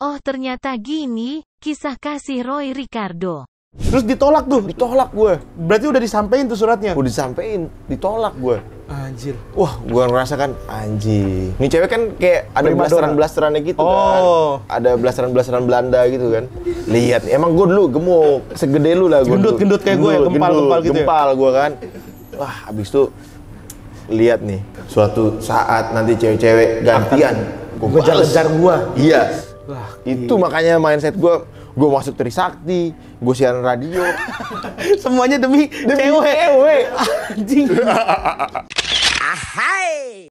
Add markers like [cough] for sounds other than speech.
Oh ternyata gini, kisah kasih Roy Ricardo. Terus ditolak tuh, ditolak gue. Berarti udah disampaikan tuh suratnya. Udah disampaikan, ditolak gue. Anjir. Wah, gue ngerasa kan anjir. Ini cewek kan kayak ada blasteran blasteran gitu kan. oh. kan. Ada blasteran-blasteran Belanda gitu kan. Lihat, emang gue dulu gemuk, segede lu lah gue. Gendut-gendut kayak gue, ya, gempal-gempal gitu. Ya? Gempal ya? gue kan. Wah, abis itu lihat nih, suatu saat nanti cewek-cewek gantian. Gue jalan gue. Iya, Wah, itu iya. makanya mindset gue gue masuk Trisakti, gue siaran radio. [laughs] Semuanya demi, demi cewek. cewek. [laughs] Anjing. [laughs] Ahai.